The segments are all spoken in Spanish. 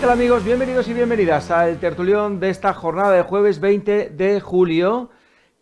¿Qué amigos? Bienvenidos y bienvenidas al tertulión de esta jornada de jueves 20 de julio.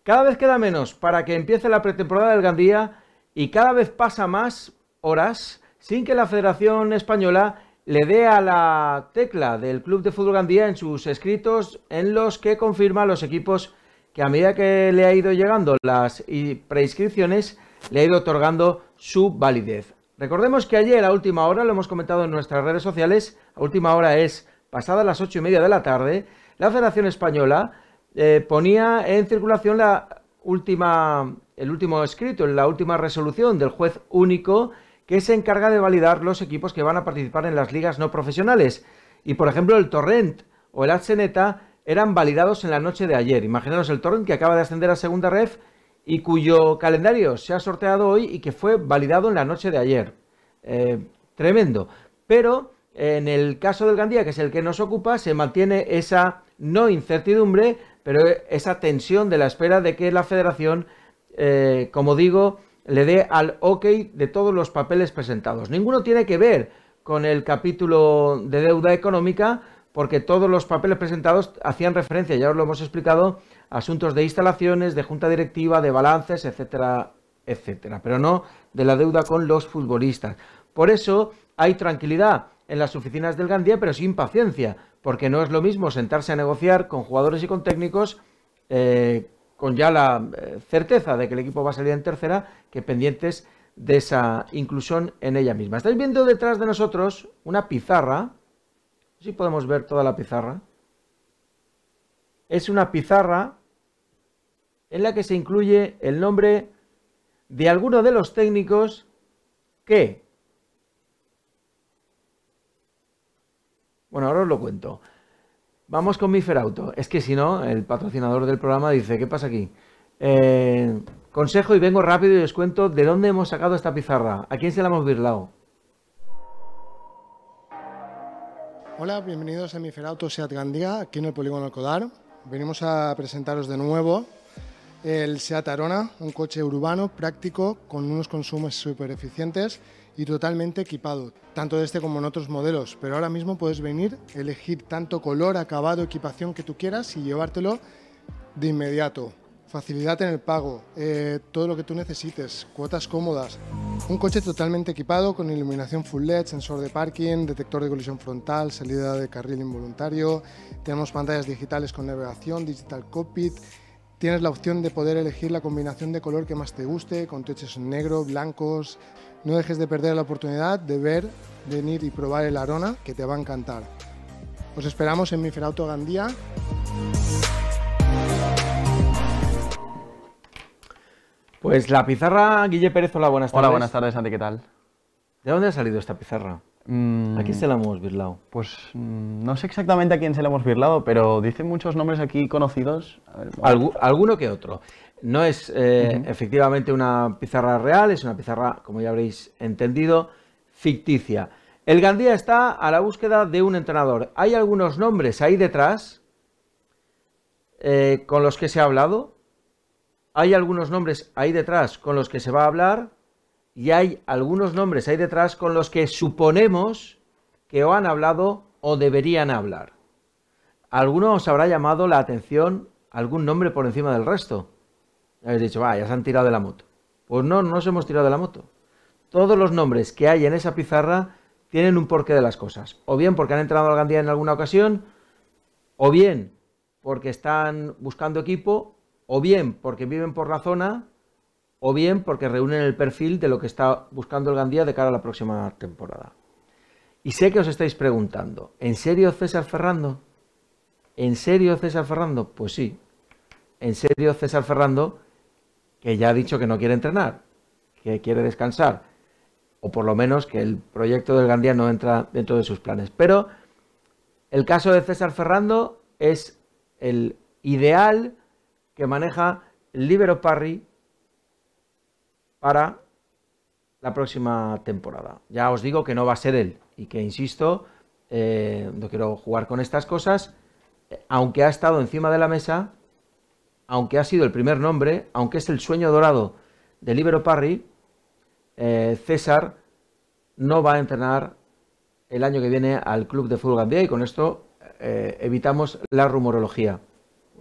Cada vez queda menos para que empiece la pretemporada del Gandía y cada vez pasa más horas sin que la Federación Española le dé a la tecla del Club de Fútbol Gandía en sus escritos en los que confirma a los equipos que a medida que le ha ido llegando las preinscripciones le ha ido otorgando su validez. Recordemos que ayer a última hora, lo hemos comentado en nuestras redes sociales, a última hora es pasadas las ocho y media de la tarde, la Federación Española eh, ponía en circulación la última, el último escrito, la última resolución del juez único que se encarga de validar los equipos que van a participar en las ligas no profesionales. Y por ejemplo, el Torrent o el Atseneta eran validados en la noche de ayer. Imaginaros el Torrent que acaba de ascender a segunda ref y cuyo calendario se ha sorteado hoy y que fue validado en la noche de ayer. Eh, tremendo. Pero en el caso del Gandía, que es el que nos ocupa, se mantiene esa no incertidumbre, pero esa tensión de la espera de que la federación, eh, como digo, le dé al ok de todos los papeles presentados. Ninguno tiene que ver con el capítulo de deuda económica, porque todos los papeles presentados hacían referencia, ya os lo hemos explicado, a asuntos de instalaciones, de junta directiva, de balances, etcétera, etcétera, pero no de la deuda con los futbolistas. Por eso hay tranquilidad en las oficinas del Gandía, pero sin paciencia, porque no es lo mismo sentarse a negociar con jugadores y con técnicos eh, con ya la eh, certeza de que el equipo va a salir en tercera que pendientes de esa inclusión en ella misma. Estáis viendo detrás de nosotros una pizarra si podemos ver toda la pizarra. Es una pizarra en la que se incluye el nombre de alguno de los técnicos que... Bueno, ahora os lo cuento. Vamos con mi Auto. Es que si no, el patrocinador del programa dice, ¿qué pasa aquí? Eh, consejo y vengo rápido y os cuento de dónde hemos sacado esta pizarra, a quién se la hemos virlado, Hola, bienvenidos a Auto SEAT Gandía, aquí en el Polígono Alcodar. Venimos a presentaros de nuevo el SEAT Arona, un coche urbano, práctico, con unos consumos súper eficientes y totalmente equipado, tanto de este como en otros modelos. Pero ahora mismo puedes venir, elegir tanto color, acabado, equipación que tú quieras y llevártelo de inmediato facilidad en el pago, eh, todo lo que tú necesites, cuotas cómodas, un coche totalmente equipado con iluminación full LED, sensor de parking, detector de colisión frontal, salida de carril involuntario, tenemos pantallas digitales con navegación, digital cockpit, tienes la opción de poder elegir la combinación de color que más te guste, con techos negros, negro, blancos, no dejes de perder la oportunidad de ver, venir y probar el Arona que te va a encantar. Os esperamos en Mi Autogandía. Gandía. Pues la pizarra, Guille Pérez, hola, buenas tardes. Hola, buenas tardes, Santi, ¿qué tal? ¿De dónde ha salido esta pizarra? ¿A quién mm, se la hemos virlado? Pues mm, no sé exactamente a quién se la hemos virlado, pero dicen muchos nombres aquí conocidos. alguno que otro. No es eh, efectivamente una pizarra real, es una pizarra, como ya habréis entendido, ficticia. El Gandía está a la búsqueda de un entrenador. Hay algunos nombres ahí detrás eh, con los que se ha hablado, hay algunos nombres ahí detrás con los que se va a hablar y hay algunos nombres ahí detrás con los que suponemos que o han hablado o deberían hablar. Alguno os habrá llamado la atención algún nombre por encima del resto. Habéis dicho, va, ya se han tirado de la moto. Pues no, no nos hemos tirado de la moto. Todos los nombres que hay en esa pizarra tienen un porqué de las cosas. O bien porque han entrado al Gandía en alguna ocasión, o bien porque están buscando equipo, o bien porque viven por la zona, o bien porque reúnen el perfil de lo que está buscando el Gandía de cara a la próxima temporada. Y sé que os estáis preguntando, ¿en serio César Ferrando? ¿En serio César Ferrando? Pues sí, en serio César Ferrando, que ya ha dicho que no quiere entrenar, que quiere descansar, o por lo menos que el proyecto del Gandía no entra dentro de sus planes. Pero el caso de César Ferrando es el ideal que maneja libero Parry para la próxima temporada. Ya os digo que no va a ser él y que, insisto, eh, no quiero jugar con estas cosas, aunque ha estado encima de la mesa, aunque ha sido el primer nombre, aunque es el sueño dorado de Libero Parry, eh, César no va a entrenar el año que viene al Club de Fútbol y con esto eh, evitamos la rumorología.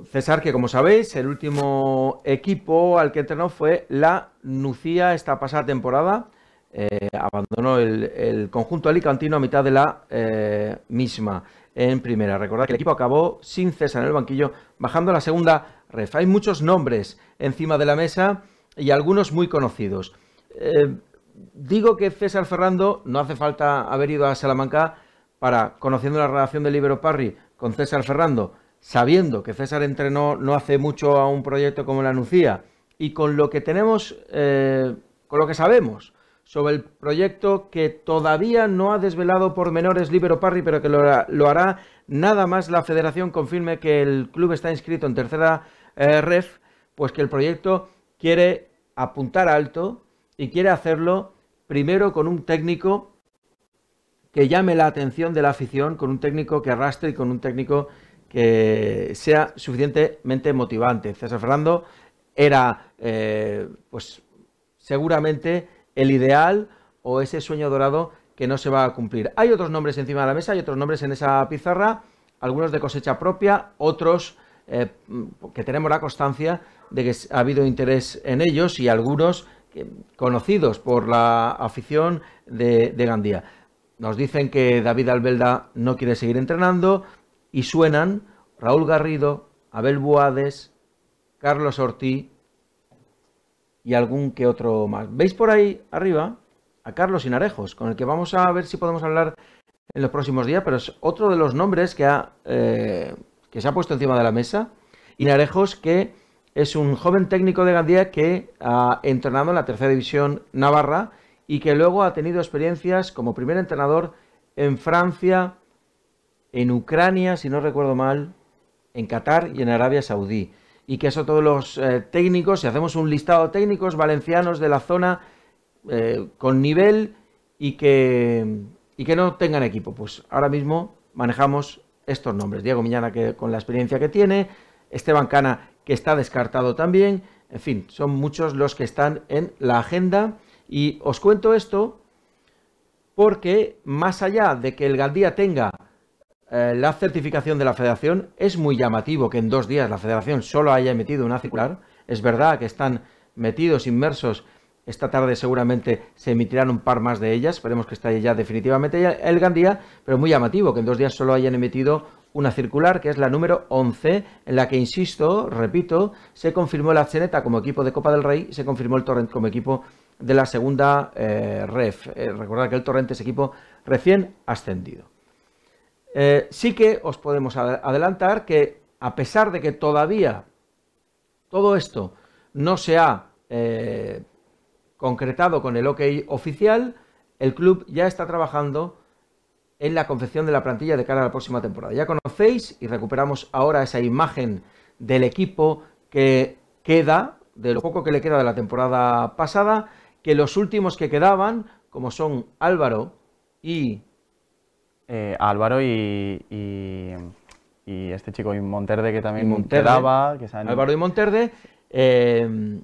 César, que como sabéis, el último equipo al que entrenó fue la Nucía esta pasada temporada. Eh, abandonó el, conjunto alicantino a mitad de la eh, misma en primera. Recordad que el equipo acabó sin César en el banquillo, bajando a la segunda ref. Hay muchos nombres encima de la mesa y algunos muy conocidos. Eh, digo que César Ferrando no hace falta haber ido a Salamanca para, conociendo la relación del libero Parry con César Ferrando, sabiendo que César entrenó no hace mucho a un proyecto como la Anuncia. y con lo que tenemos, eh, con lo que sabemos sobre el proyecto que todavía no ha desvelado por menores Libero Parry. pero que lo, hará nada más la federación confirme que el club está inscrito en tercera red, eh, ref, pues que el proyecto quiere apuntar alto y quiere hacerlo primero con un técnico que llame la atención de la afición, con un técnico que arrastre y con un técnico que sea suficientemente motivante. César Fernando era, eh, pues, seguramente el ideal o ese sueño dorado que no se va a cumplir. Hay otros nombres encima de la mesa, hay otros nombres en esa pizarra, algunos de cosecha propia, otros eh, mm, que tenemos la constancia de que ha habido interés en ellos y algunos conocidos por la afición de, de Gandía. Nos dicen que David Albelda no quiere seguir entrenando, y suenan Raúl Garrido, Abel Boades, Carlos Ortiz y algún que otro más. ¿Veis por ahí arriba a Carlos Inarejos? con el que vamos a ver si podemos hablar en los próximos días, pero es otro de los nombres que, ha, eh, que se ha puesto encima de la mesa. Inarejos, que es un joven técnico de Gandía que ha entrenado en la tercera división Navarra y que luego ha tenido experiencias como primer entrenador en Francia, en Ucrania, si no recuerdo mal, en Qatar y en Arabia Saudí. Y que eso todos los eh, técnicos, si hacemos un listado de técnicos valencianos de la zona eh, con nivel y que, y que no tengan equipo, pues ahora mismo manejamos estos nombres. Diego Miñana, que con la experiencia que tiene, Esteban Cana, que está descartado también. En fin, son muchos los que están en la agenda. Y os cuento esto porque, más allá de que el Galdía tenga eh, la certificación de la federación. Es muy llamativo que en dos días la federación solo haya emitido una circular. Es verdad que están metidos, inmersos. Esta tarde seguramente se emitirán un par más de ellas. Esperemos que esté ya definitivamente el Gandía. Pero muy llamativo que en dos días solo hayan emitido una circular que es la número 11, en la que, insisto, repito, se confirmó la Cheneta como equipo de Copa del Rey, se confirmó el Torrent como equipo de la segunda eh, ref. recordar eh, recordad que el Torrent es equipo recién ascendido. Eh, sí que os podemos adelantar que a pesar de que todavía todo esto no se ha eh, concretado con el OK oficial, el club ya está trabajando en la confección de la plantilla de cara a la próxima temporada. Ya conocéis y recuperamos ahora esa imagen del equipo que queda, de lo poco que le queda de la temporada pasada, que los últimos que quedaban, como son Álvaro y eh, Álvaro y, este chico, y Monterde, que también Monterde, Que Álvaro y Monterde. Eh,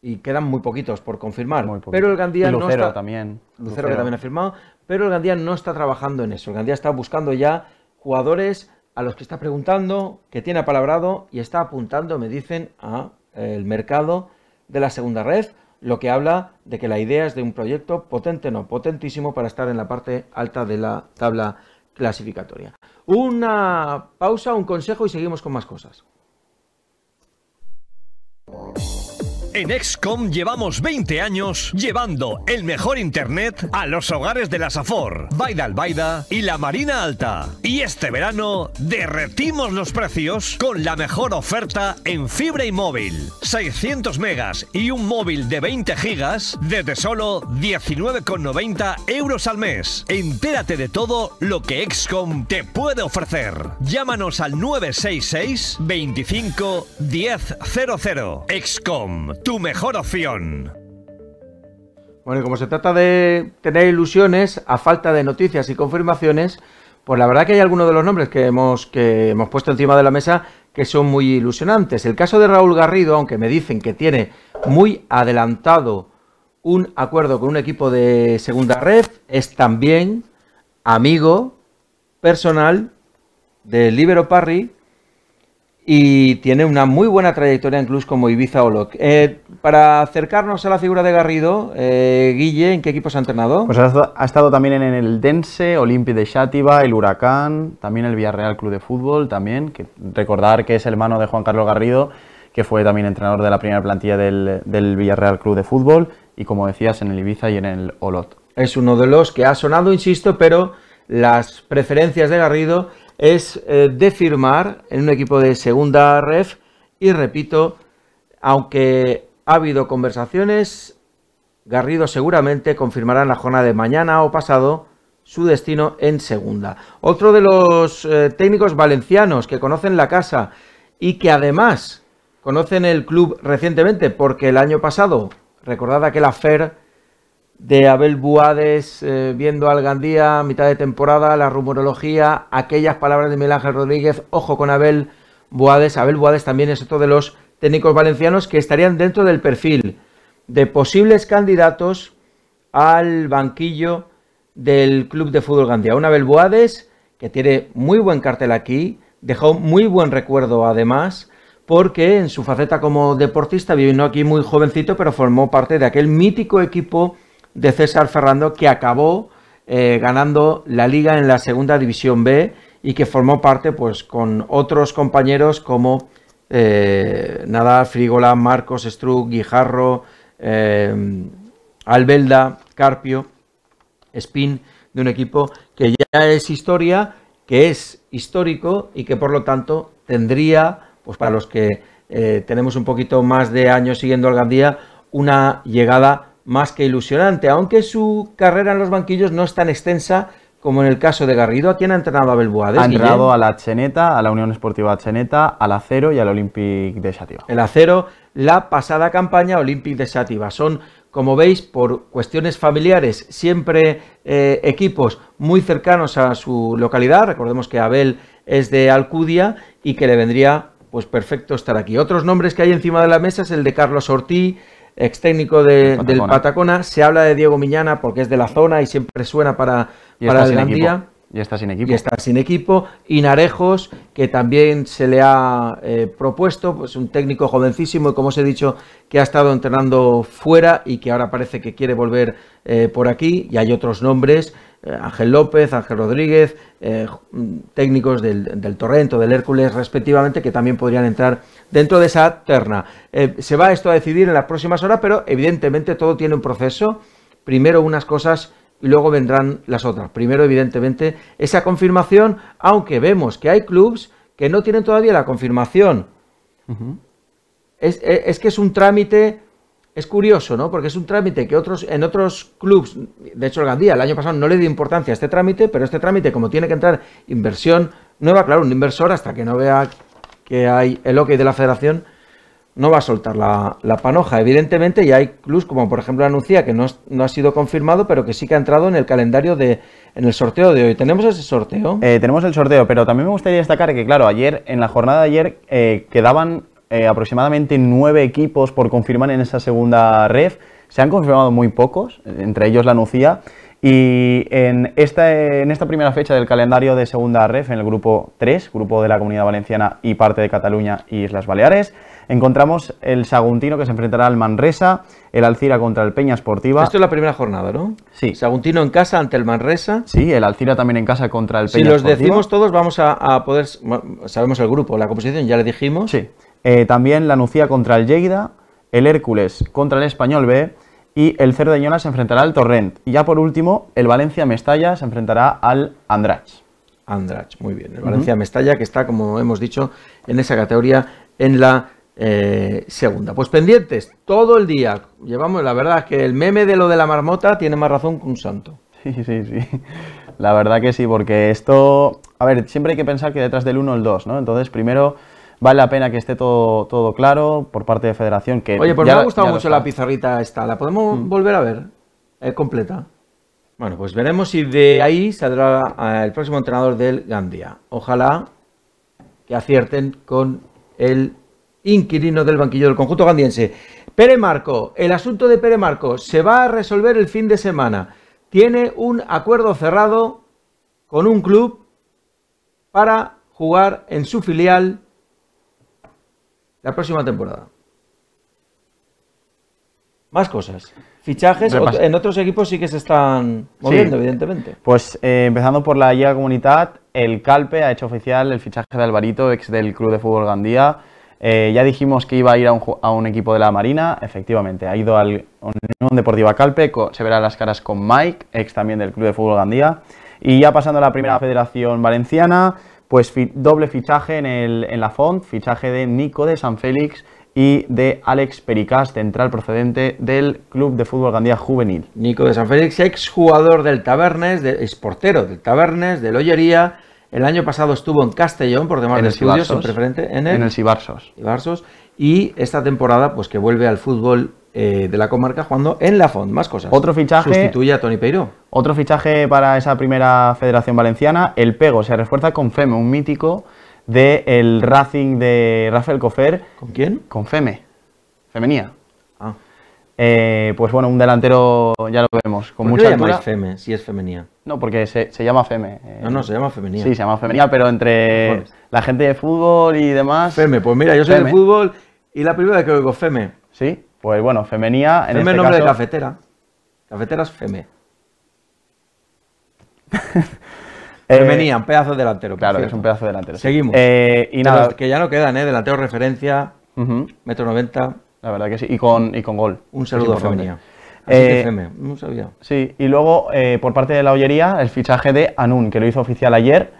y quedan muy poquitos por confirmar. Pero el Gandía no está... también. Lucero, que también ha firmado. Pero el Gandía no está trabajando en eso. El Gandía está buscando ya jugadores a los que está preguntando, que tiene apalabrado y está apuntando, me dicen, a eh, el mercado de la segunda red lo que habla de que la idea es de un proyecto potente, no potentísimo, para estar en la parte alta de la tabla clasificatoria. Una pausa, un consejo y seguimos con más cosas. En Excom llevamos 20 años llevando el mejor internet a los hogares de la Safor, Baida Albaida y la Marina Alta. Y este verano derretimos los precios con la mejor oferta en fibra y móvil. 600 megas y un móvil de 20 gigas desde solo 19,90 euros al mes. Entérate de todo lo que Excom te puede ofrecer. Llámanos al 966 25 1000. Excom tu mejor opción. Bueno, y como se trata de tener ilusiones a falta de noticias y confirmaciones, pues la verdad que hay algunos de los nombres que hemos, que hemos puesto encima de la mesa que son muy ilusionantes. El caso de Raúl Garrido, aunque me dicen que tiene muy adelantado un acuerdo con un equipo de segunda red, es también amigo personal del Libero Parry y tiene una muy buena trayectoria en como Ibiza o eh, para acercarnos a la figura de Garrido, eh, Guille, ¿en qué equipos ha entrenado? Pues ha, estado también en el Dense, Olympi de Xativa, el Huracán, también el Villarreal Club de Fútbol, también, recordar que es el hermano de Juan Carlos Garrido, que fue también entrenador de la primera plantilla del, del Villarreal Club de Fútbol, y como decías, en el Ibiza y en el Olot. Es uno de los que ha sonado, insisto, pero las preferencias de Garrido es eh, de firmar en un equipo de segunda ref y repito, aunque ha habido conversaciones, Garrido seguramente confirmará en la jornada de mañana o pasado su destino en segunda. Otro de los eh, técnicos valencianos que conocen la casa y que además conocen el club recientemente porque el año pasado, recordad aquel afer de Abel Buades eh, viendo al Gandía, mitad de temporada, la rumorología, aquellas palabras de Miguel Ángel Rodríguez, ojo con Abel Buades. Abel Buades también es otro de los técnicos valencianos que estarían dentro del perfil de posibles candidatos al banquillo del Club de Fútbol Gandía. Un Abel Buades que tiene muy buen cartel aquí, dejó muy buen recuerdo además porque en su faceta como deportista vino aquí muy jovencito, pero formó parte de aquel mítico equipo de César Ferrando, que acabó eh, ganando la liga en la segunda división B y que formó parte pues, con otros compañeros como Nada eh, Nadal, Frigola, Marcos, Struck, Guijarro, eh, Albelda, Carpio, Spin, de un equipo que ya es historia, que es histórico y que por lo tanto tendría, pues para los que tenemos un poquito más de años siguiendo al Gandía, una llegada más que ilusionante, aunque su carrera en los banquillos no es tan extensa como en el caso de Garrido. ¿A quién ha entrenado a Boades? Ha entrenado a la Cheneta, a la Unión Esportiva Cheneta, al Acero y al Olympic de Sativa. El Acero, la pasada campaña Olympic de Sativa. Son, como veis, por cuestiones familiares, siempre eh, equipos muy cercanos a su localidad. Recordemos que Abel es de Alcudia y que le vendría pues perfecto estar aquí. Otros nombres que hay encima de la mesa es el de Carlos Ortiz, ex técnico de, del Patacona. Se habla de Diego Miñana porque es de la zona y siempre suena para, y para y está sin equipo. Y está sin equipo. Inarejos, que también se le ha eh, propuesto, pues un técnico jovencísimo, y como os he dicho, que ha estado entrenando fuera y que ahora parece que quiere volver eh, por aquí. Y hay otros nombres, eh, Ángel López, Ángel Rodríguez, técnicos del, del Torrento, del Hércules, respectivamente, que también podrían entrar dentro de esa terna. se va esto a decidir en las próximas horas, pero evidentemente todo tiene un proceso. Primero unas cosas y luego vendrán las otras. Primero, evidentemente, esa confirmación, aunque vemos que hay clubes que no tienen todavía la confirmación. es, que es un trámite, es curioso, ¿no? Porque es un trámite que otros, en otros clubs, de hecho el Gandía el año pasado no le dio importancia a este trámite, pero este trámite, como tiene que entrar inversión nueva, claro, un inversor hasta que no vea que hay el OK de la federación, no va a soltar la, la, panoja. Evidentemente, ya hay clubs como por ejemplo Anuncia, que no, ha sido confirmado, pero que sí que ha entrado en el calendario de en el sorteo de hoy. ¿Tenemos ese sorteo? Eh, tenemos el sorteo, pero también me gustaría destacar que, claro, ayer, en la jornada de ayer, eh, quedaban eh, aproximadamente nueve equipos por confirmar en esa segunda ref. Se han confirmado muy pocos, entre ellos la Nucía. Y en esta, en esta primera fecha del calendario de segunda ref, en el grupo 3, grupo de la Comunidad Valenciana y parte de Cataluña y Islas Baleares, encontramos el Saguntino que se enfrentará al Manresa, el Alcira contra el Peña Sportiva. Esto es la primera jornada, ¿no? Sí. Saguntino en casa ante el Manresa. Sí, el Alcira también en casa contra el Peña Si los decimos todos, vamos a, poder. Sabemos el grupo, la composición, ya le dijimos. Sí. Eh, también la Nucía contra el Lleida, el Hércules contra el Español B y el Cerdeñona se enfrentará al Torrent. Y ya por último, el Valencia Mestalla se enfrentará al Andrach. Andrach, muy bien. El Valencia Mestalla, que está, como hemos dicho, en esa categoría en la eh, segunda. Pues pendientes, todo el día. Llevamos, la verdad es que el meme de lo de la marmota tiene más razón que un santo. Sí, sí, sí. La verdad que sí, porque esto, a ver, siempre hay que pensar que detrás del 1 el 2, ¿no? Entonces, primero vale la pena que esté todo, todo claro por parte de Federación. Que Oye, pues me ha gustado mucho la pizarrita esta, ¿la podemos mm. volver a ver? completa. Bueno, pues veremos si de ahí saldrá eh, el próximo entrenador del Gandia Ojalá que acierten con el inquilino del banquillo del conjunto gandiense. Pere Marco, el asunto de Pere Marco se va a resolver el fin de semana. Tiene un acuerdo cerrado con un club para jugar en su filial la próxima temporada. Más cosas. Fichajes en otros equipos sí que se están moviendo, evidentemente. Pues eh, empezando por la Liga Comunidad, el Calpe ha hecho oficial el fichaje de Alvarito, ex del Club de Fútbol Gandía. Eh, ya dijimos que iba a ir a un, equipo de la Marina, efectivamente, ha ido al Unión Deportiva Calpe, se verá las caras con Mike, ex también del Club de Fútbol Gandía. Y ya pasando a la Primera Federación Valenciana, pues doble fichaje en, la FONT, fichaje de Nico de San Félix y de Alex Pericas, central procedente del Club de Fútbol Gandía Juvenil. Nico de San Félix, ex jugador del Tabernes, de, portero del Tabernes, de Lollería. El año pasado estuvo en Castellón por demás en de estudios, en preferente, en el, en Y esta temporada, pues que vuelve al fútbol eh, de la comarca jugando en la FONT. Más cosas. Otro fichaje. Sustituye a Tony Peiro. Otro fichaje para esa primera Federación Valenciana. El Pego se refuerza con Feme, un mítico del el Racing de Rafael Cofer. ¿Con quién? Con Feme. Femenía. Eh, pues bueno, un delantero ya lo vemos. Con ¿Por mucha qué Feme, si es femenina? No, porque se, llama Feme. Eh. no, no, se llama femenina. Sí, se llama femenina, pero entre la gente de fútbol y demás. Feme, pues mira, yo soy de fútbol y la primera vez que oigo Feme. Sí, pues bueno, femenía. En Feme este nombre de cafetera. Cafetera es Feme. Eh, femenía, un pedazo delantero. Claro, es un pedazo delantero. Seguimos. y nada. Que ya no quedan, ¿eh? Delantero referencia, metro noventa la verdad que sí, y con, y con gol. Un saludo a Eh, Sí, y luego eh, por parte de la hoyería, el fichaje de Anun, que lo hizo oficial ayer,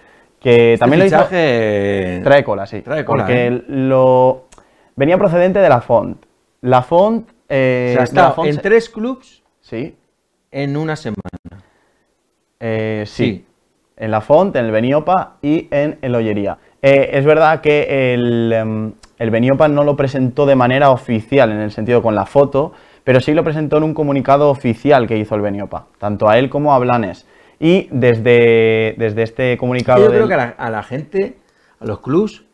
que este también fichaje... lo Trae cola, sí. Trae cola, porque ¿eh? lo... venía procedente de la Font. La Font... Eh, o sea, está en tres clubs... sí. en una semana. Sí. En la Font, en el Beniopa y en el hoyería. es verdad que el... Em, el Beniopa no lo presentó de manera oficial, en el sentido con la foto, pero sí lo presentó en un comunicado oficial que hizo el Beniopa, tanto a él como a Blanes. Y desde, desde este comunicado... Yo creo que a la, gente, a los clubs,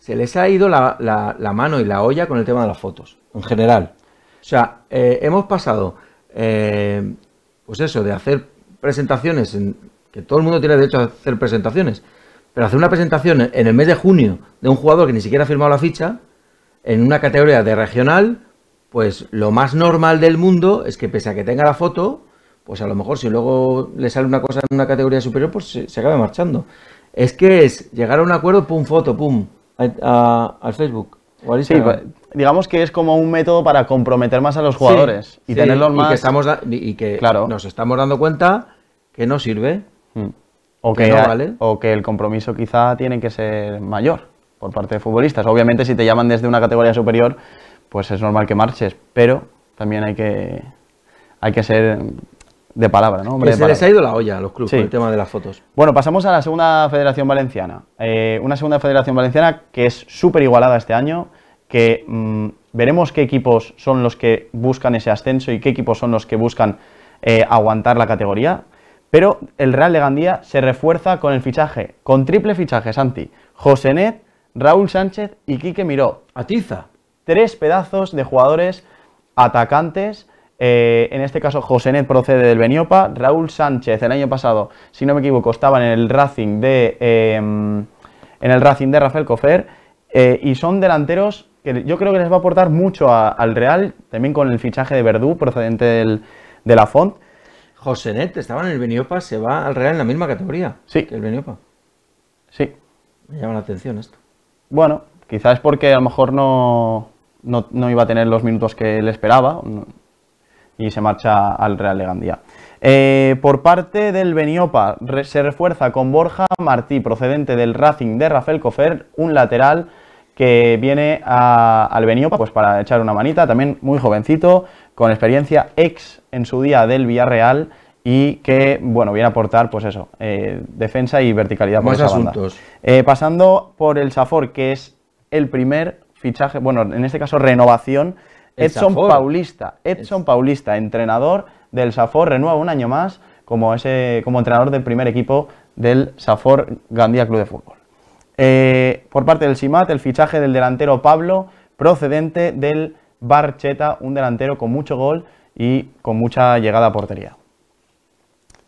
se les ha ido la, mano y la olla con el tema de las fotos, en general. O sea, eh, hemos pasado, eh, pues eso, de hacer presentaciones, en, que todo el mundo tiene derecho a hacer presentaciones, pero hacer una presentación en el mes de junio de un jugador que ni siquiera ha firmado la ficha, en una categoría de regional, pues lo más normal del mundo es que pese a que tenga la foto, pues a lo mejor si luego le sale una cosa en una categoría superior, pues se, acabe marchando. Es que es llegar a un acuerdo, pum, foto, pum, al Facebook. Pues, digamos que es como un método para comprometer más a los jugadores y tenerlos más. Y que, estamos y que nos estamos dando cuenta que no sirve. Mm. O que, o que el compromiso quizá tiene que ser mayor por parte de futbolistas. Obviamente si te llaman desde una categoría superior, pues es normal que marches, pero también hay que, hay que ser de palabra, ¿no? se les ha ido la olla a los clubes el tema de las fotos. Bueno, pasamos a la segunda Federación Valenciana. Eh, una segunda Federación Valenciana que es súper igualada este año, que mm, veremos qué equipos son los que buscan ese ascenso y qué equipos son los que buscan eh, aguantar la categoría. Pero el Real de Gandía se refuerza con el fichaje, con triple fichaje, Santi. Josenet, Raúl Sánchez y Quique Miró. Atiza. Tres pedazos de jugadores atacantes. Eh, en este caso, Josenet procede del Beniopa. Raúl Sánchez, el año pasado, si no me equivoco, estaba en el Racing de. Em, en el Racing de Rafael Cofer. Eh, y son delanteros que yo creo que les va a aportar mucho al Real. También con el fichaje de Verdú procedente de la Font. José Net, estaba en el Beniopa, se va al Real en la misma categoría sí. que el Beniopa. Sí. Me llama la atención esto. Bueno, quizás porque a lo mejor no, iba a tener los minutos que él esperaba y se marcha al Real de Gandía. Eh, por parte del Beniopa se refuerza con Borja Martí, procedente del Racing de Rafael Cofer, un lateral que viene al Beniopa pues para echar una manita, también muy jovencito, con experiencia ex en su día del Villarreal y que, bueno, viene a aportar, pues eso, eh, defensa y verticalidad por esa Banda. Eh, pasando por el Safor, que es el primer fichaje, bueno, en este caso renovación, Edson Paulista, Edson Paulista, entrenador del Safor, renueva un año más como, ese, como entrenador del primer equipo del Safor Gandía Club de Fútbol. Eh, por parte del SIMAT, el fichaje del delantero Pablo, procedente del Barcheta, un delantero con mucho gol y con mucha llegada a portería.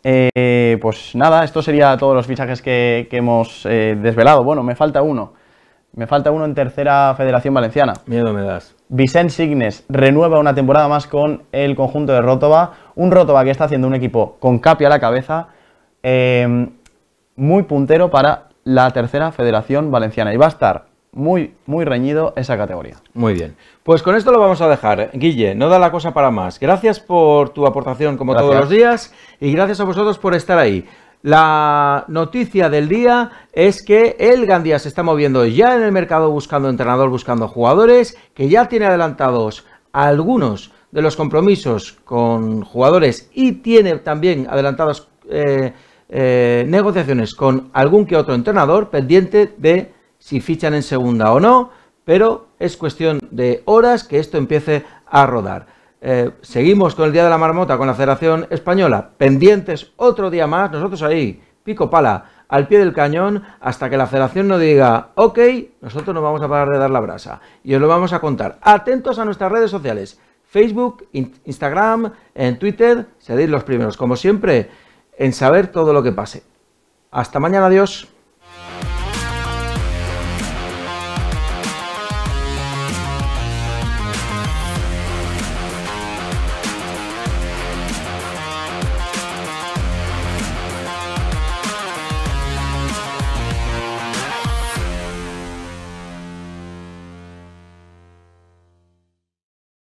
Eh, pues nada, esto sería todos los fichajes que, hemos eh, desvelado. Bueno, me falta uno. Me falta uno en tercera Federación Valenciana. Miedo me das. Vicente Signes renueva una temporada más con el conjunto de Rótova. Un Rótova que está haciendo un equipo con capi a la cabeza. Eh, muy puntero para la tercera Federación Valenciana. Y va a estar muy, muy reñido esa categoría. Muy bien. Pues con esto lo vamos a dejar. ¿eh? Guille, no da la cosa para más. Gracias por tu aportación como todos los días y gracias a vosotros por estar ahí. La noticia del día es que el Gandía se está moviendo ya en el mercado buscando entrenador, buscando jugadores, que ya tiene adelantados algunos de los compromisos con jugadores y tiene también adelantados eh, eh, negociaciones con algún que otro entrenador pendiente de si fichan en segunda o no, pero es cuestión de horas que esto empiece a rodar. Eh, seguimos con el Día de la Marmota con la Federación Española, pendientes otro día más, nosotros ahí, pico pala, al pie del cañón, hasta que la Federación no diga, ok, nosotros no vamos a parar de dar la brasa. Y os lo vamos a contar. Atentos a nuestras redes sociales, Facebook, Instagram, en Twitter, seréis los primeros, como siempre, en saber todo lo que pase. Hasta mañana, adiós.